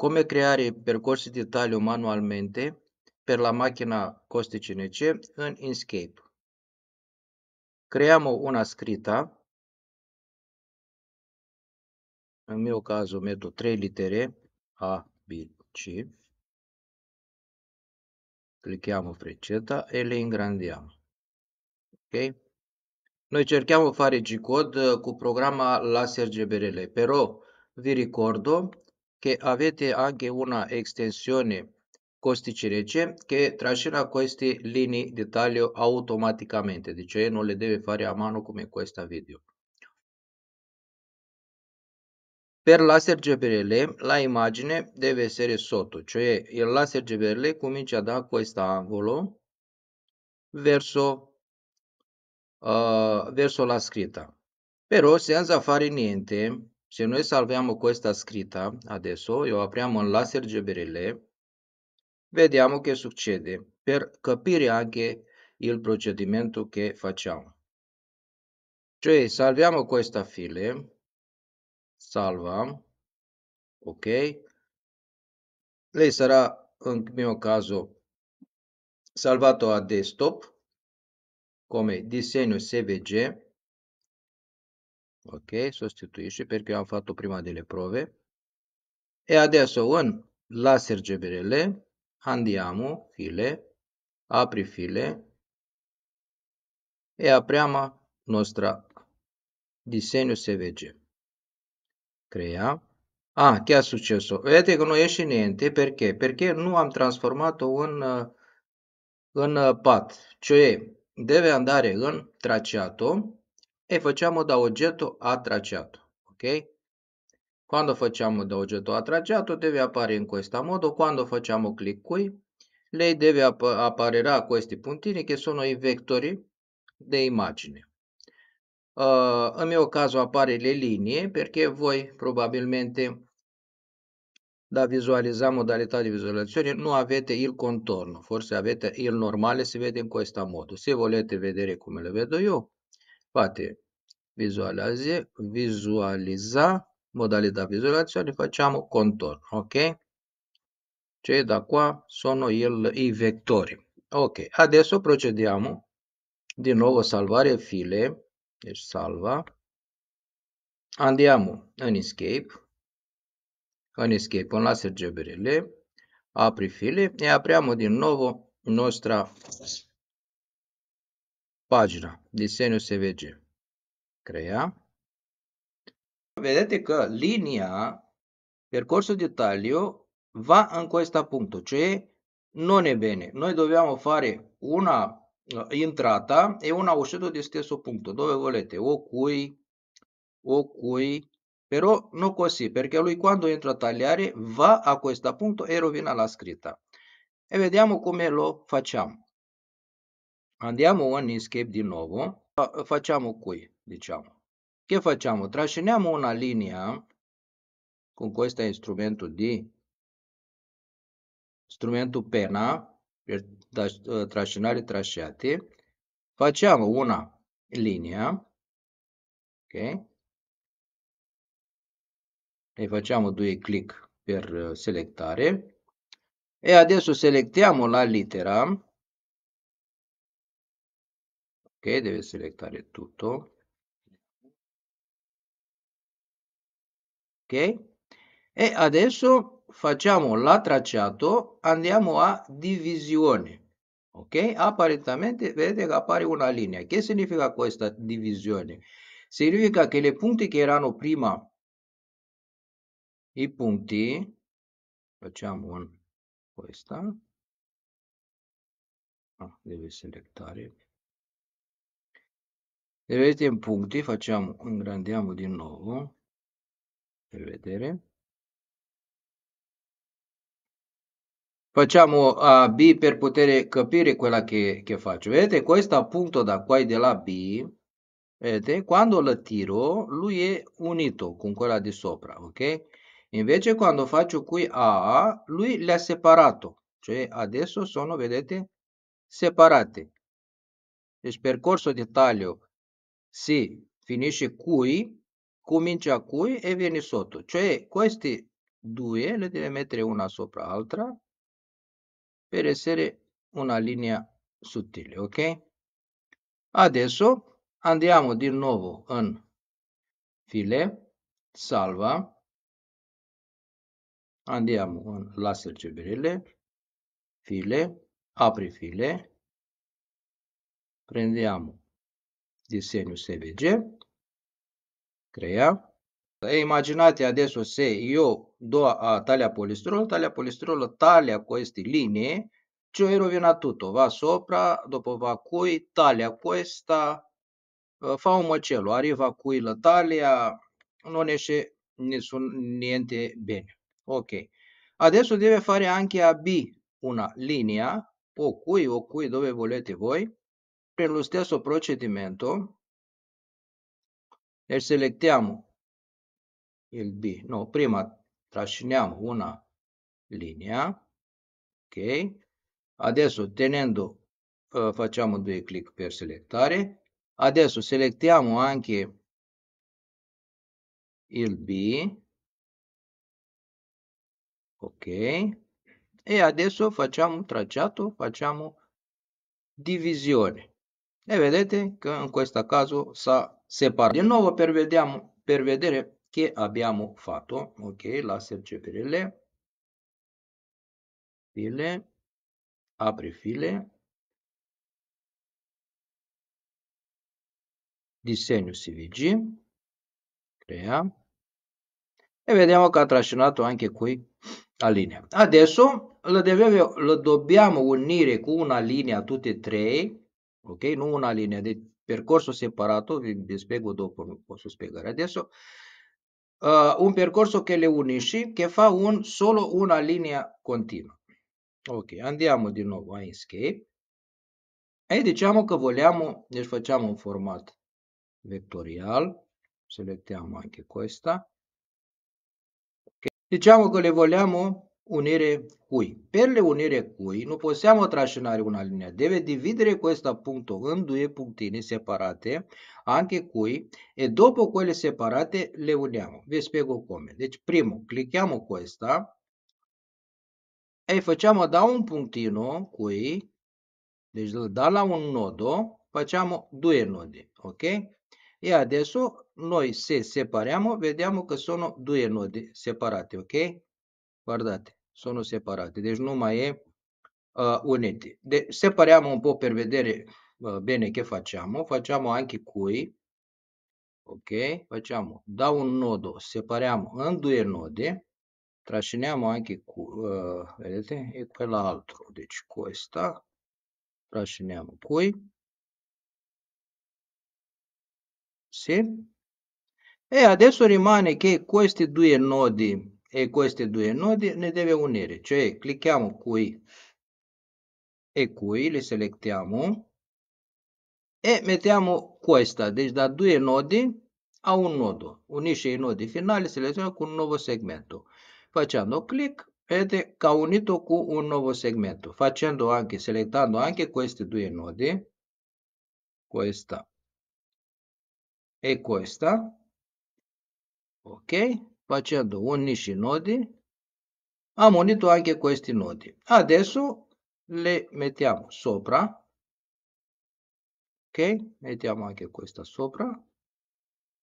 Come creare percorsi de taliu manualmente per la macchina Costi CNC în Inkscape. Creiamo una scritta, în mio caso metto 3 litere A, B, C, clicchiamo freceta e le ingrandiamo. Ok? Noi cerchiamo fare G-code uh, cu programa Laser GBRL, però vi ricordo che avete anche una estensione costi CNC che trascina queste linee di taglio automaticamente, cioè non le deve fare a mano come in questo video. Per laser GPRL la immagine deve essere sotto, cioè il laser GPRL comincia da questo angolo verso, uh, verso la scritta. Però senza fare niente, se noi salviamo questa scritta adesso e apriamo il laser GBRL, vediamo che succede per capire anche il procedimento che facciamo. Cioè salviamo questa file, salva, ok? Lei sarà, in mio caso, salvato a desktop come disegno CVG Ok, sostituisce perché abbiamo fatto prima delle prove. E adesso in laser GBRL andiamo, file, apri file e apriamo nostra disegno SVG. Crea. Ah, che è successo? Vedete che non esce niente, perché? Perché nu am trasformato un un uh, pat, cioè deve andare un tracciato e facciamo da oggetto a tracciato, ok? Quando facciamo da oggetto a tracciato deve apparire in questo modo, quando facciamo clic qui, lei deve app apparirà questi puntini che sono i vettori di immagine. Uh, în mio caso appare le linee perché voi probabilmente da visualizzare modalità di visualizzazione non avete il contorno, forse avete il normale, si vede in questo modo. Se volete vedere come le vedo io, fate visualizza, modalità visualizzazione, facciamo contorno, ok? Cioè da qua sono il, i vettori. Ok, adesso procediamo di nuovo salvare file, deci salva, andiamo in escape, in escape con la SGBRL, apri file e apriamo di nuovo nostra pagina, disegno SVG. Crea. Vedete că linea, percorso di taglio, va in questo punto, cioè non è bene. Noi dobbiamo fare una eh, entrata e una uscita di stesso punto, dove volete, o qui, o qui, però non così, perché lui quando entra a tagliare va a questo punto e rovina la scritta. E vediamo come lo facciamo. Andiamo in Inkscape di nuovo, facciamo qui diciamo. Che facciamo? Trasciniamo una linea con questo strumento di strumento penna per eh, trascinare i tracciati. Facciamo una linea, ok? E facciamo due clic per eh, selettare e adesso selettiamo la lettera ok deve selettare tutto ok? E adesso facciamo la tracciato, andiamo a divisione, ok? Apparentemente vedete che appare una linea. Che significa questa divisione? Significa che le punti che erano prima, i punti, facciamo questa, ah, deve selettare, vedete in punti, facciamo, ingrandiamo di nuovo, vedere facciamo a B per poter capire quella che, che faccio vedete questo appunto da qua e della B vedete quando la tiro lui è unito con quella di sopra ok invece quando faccio qui A lui l'ha separato cioè adesso sono vedete separate il percorso di taglio si finisce qui comincia qui e viene sotto. Cioè queste due le deve mettere una sopra l'altra per essere una linea sottile, ok? Adesso andiamo di nuovo in file, salva, andiamo in laser cebrile, file, apri file, prendiamo disegno CVG Crea. E immaginate adesso se io do a taglia polistrolă, taglia polistrolă, taglia queste linee, linie, cioè rovina tutto, va sopra, dopo va qui, taglia questa, eh, fa un macello, arriva qui la taglia, non esce nessun, niente bene. Ok. Adesso deve fare anche a B una linea, o qui o qui, dove volete voi, per lo stesso procedimento, e selettiamo il B. No, prima trasciniamo una linea, ok? Adesso tenendo uh, facciamo due clic per selettare. Adesso selettiamo anche il B. Ok. E adesso facciamo tracciato, facciamo divisione. E vedete che in questo caso sa separa. Di nuovo per, vediamo, per vedere che abbiamo fatto. Ok, laser CPRL. File. Apri file. Disegno CVG. Crea. E vediamo che ha trascinato anche qui la linea. Adesso lo, deve, lo dobbiamo unire con una linea tutte e tre ok? Non una linea di percorso separato, vi spiego dopo, non posso spiegare adesso, uh, un percorso che le unisci che fa un, solo una linea continua. Ok, andiamo di nuovo a Inkscape e diciamo che vogliamo, deci facciamo un format vettorial, selettiamo anche questa, okay. diciamo che le vogliamo unire cui. Per le unire cui non possiamo trascinare una linea, deve dividere questo punto in due puntini separate, anche cui, e dopo quelle separate le uniamo. Vi spiego come. Deci, primo, clicchiamo questa e facciamo da un puntino qui, deci da un nodo, facciamo due nodi, ok? E adesso noi se separiamo, vediamo che sono due nodi separate, ok? Guardate sono separate, deci nu mai e uh, unite. De- separiamo un po' per vedere uh, bene che facciamo, facciamo anche qui, ok? Facciamo da un nodo, separiamo in due nodi, trasciniamo anche cu, uh, vedete, e quell'altro, deci questa, trasciniamo qui, sì? E adesso rimane che questi due nodi e queste due nodi ne deve unire, cioè clicchiamo qui e qui, li selezioniamo e mettiamo questa, deci da due nodi a un nodo, unisce i nodi finali, seleziona con un nuovo segmento. Facendo clic, vedete che ha unito con un nuovo segmento, facendo anche, selezionando anche questi due nodi, questa e questa, ok? facendo 11 nodi ha unito anche questi nodi adesso le mettiamo sopra ok mettiamo anche questa sopra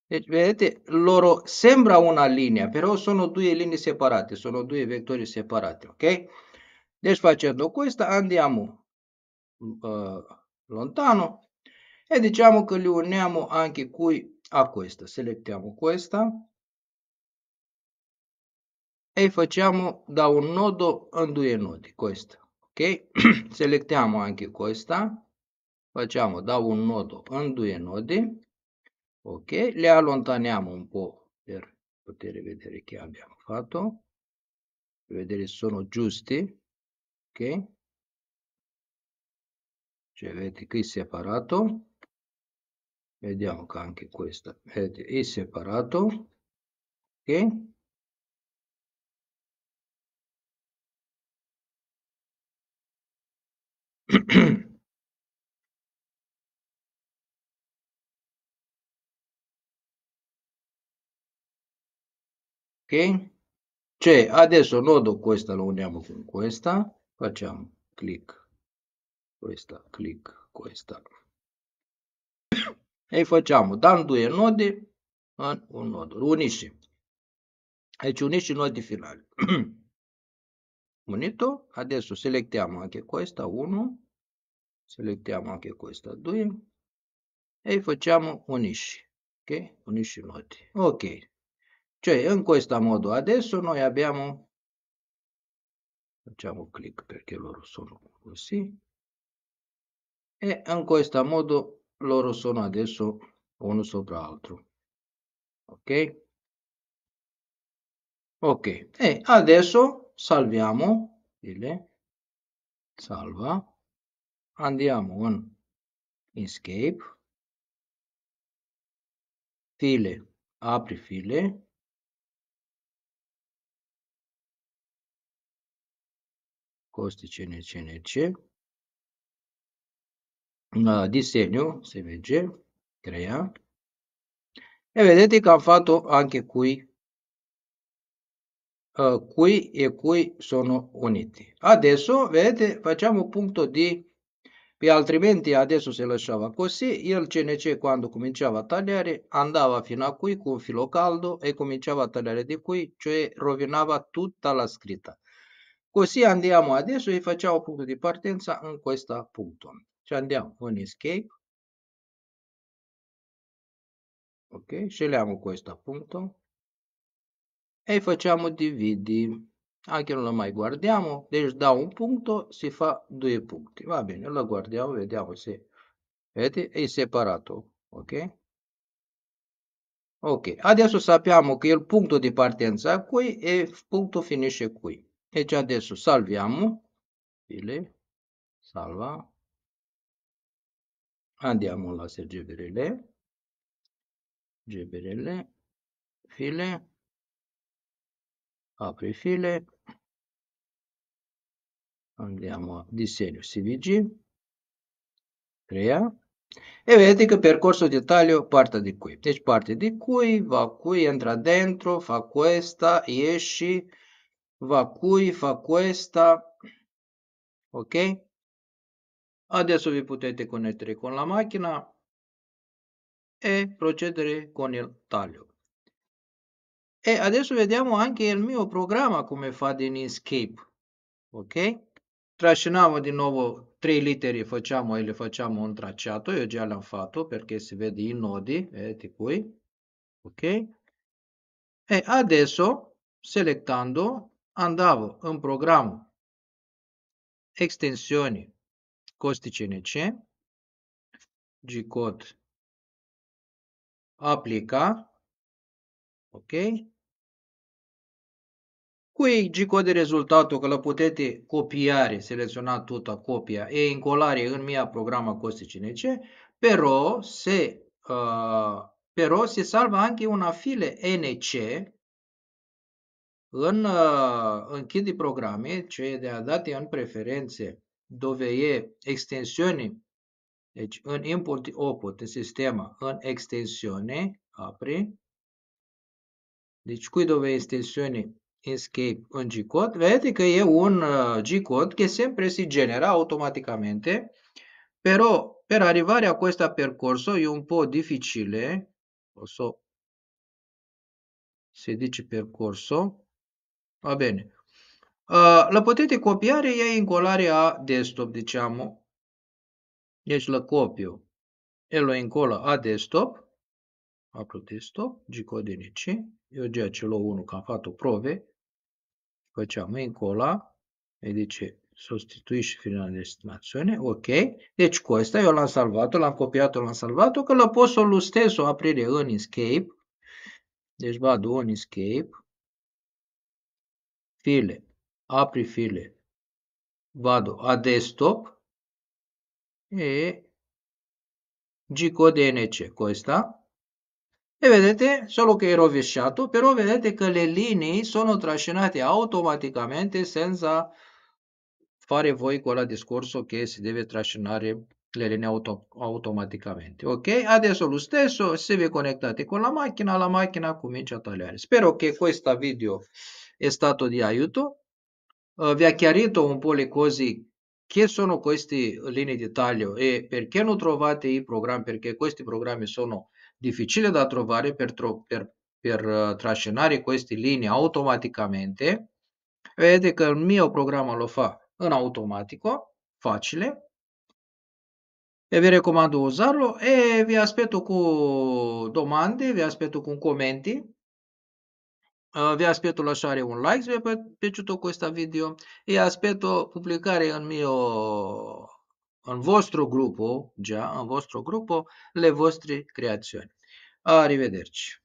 deci, vedete loro sembra una linea però sono due linee separate sono due vettori separati ok deci facendo questa andiamo uh, lontano e diciamo che li uniamo anche qui a questa selettiamo questa e facciamo da un nodo a due nodi questa ok selettiamo anche questa facciamo da un nodo a due nodi ok le allontaniamo un po per poter vedere che abbiamo fatto per vedere se sono giusti ok cioè vedete qui separato vediamo che anche questa vedete è separato ok ok? Ce? adesso nodo questa lo uniamo con questa, facciamo click, questa, clic, questa. E facciamo da due nodi în un nod, unisci. Aici deci, unisci nodi finali. Unito, adesso selectiamo anche questa, 1, Selettiamo anche questa 2 e facciamo unisci. Ok? Unisci noti. Ok. Cioè, in questo modo adesso noi abbiamo... Facciamo clic perché loro sono così. E in questo modo loro sono adesso uno sopra l'altro. Ok? Ok, e adesso salviamo il salva andiamo con escape file apri file costi cn cn c uh, disegno svg crea e vedete che ha fatto anche qui uh, qui e qui sono uniti adesso vedete facciamo punto di P altrimenti adesso si lasciava così, il CNC quando cominciava a tagliare andava fino a qui con filo caldo e cominciava a tagliare di qui, cioè rovinava tutta la scritta. Così andiamo adesso e facciamo punto di partenza in questo punto. Ci andiamo con escape. Ok, scegliamo questo punto e facciamo dividi anche ah, non la mai guardiamo da un punto si fa due punti va bene la guardiamo vediamo se vedete è separato ok ok adesso sappiamo che il punto di partenza è qui e il punto finisce qui e deci adesso salviamo file salva andiamo alla SGBRL GBRL file apri file andiamo a disegno CVG, crea, e vedete che il percorso di taglio parte di qui. Deci parte di qui, va qui, entra dentro, fa questa, esci, va qui, fa questa, ok? Adesso vi potete connettere con la macchina e procedere con il taglio. E adesso vediamo anche il mio programma come fa in Escape, ok? Trascinavo di nuovo tre literi, facciamo e le facciamo un tracciato, io già l'ho fatto perché si vede i nodi eh, qui, ok? E adesso, selectando andavo in programma, estensioni, costi CNC, G-code, applica, ok? cu exicod de rezultatul că la putete copiare, selecționa tuta copia, e încolare în mia programa coste CNC, pero se, uh, pero se salva anche una file NC în uh, închid programe ce de a date în preferențe doveie extensiuni, deci în import output în sistema, în extensiune, apri, deci cui dove extensiune Escape în G-code, vedeți că e un uh, G-code che sempre si genera automaticamente, però per arrivare a questo percorso è un po' difficile, so, se dice percorso, va bene, uh, la potete copiare e incollare a desktop, diciamo, deci la copio e lo încolă a desktop, apro stop, G-codinii eu de acel 1 că am o prove, făceam încola, îi zice sostituisci final de estimațiune, ok. Deci cu asta eu l-am salvat l-am copiat l-am salvat că la pot să o lustez, o aprire în Escape. Deci vad în Escape, file, apri file, vado a desktop, e G-code NC cu ăsta, E vedete, solo che è rovesciato, però vedete che le linee sono trascinate automaticamente senza fare voi quella discorso che si deve trascinare le linee auto automaticamente. Ok? Adesso lo stesso, se vi connettate con la macchina, la macchina comincia a tagliare. Spero che questo video è stato di aiuto. Uh, vi ha chiarito un po' le cose che sono queste linee di taglio e perché non trovate i programmi, perché questi programmi sono difficile da trovare per, tro- per, per eh, trascinare queste linee automaticamente. Vedete che il mio programma lo fa in automatico, facile. E vi raccomando usarlo e vi aspetto con domande, vi aspetto con commenti. Uh, vi aspetto lasciare un like se vi è piaciuto questo video e aspetto pubblicare il mio în vostru grupo, già, în vostru grupo, le vostre creațiuni. Arrivederci!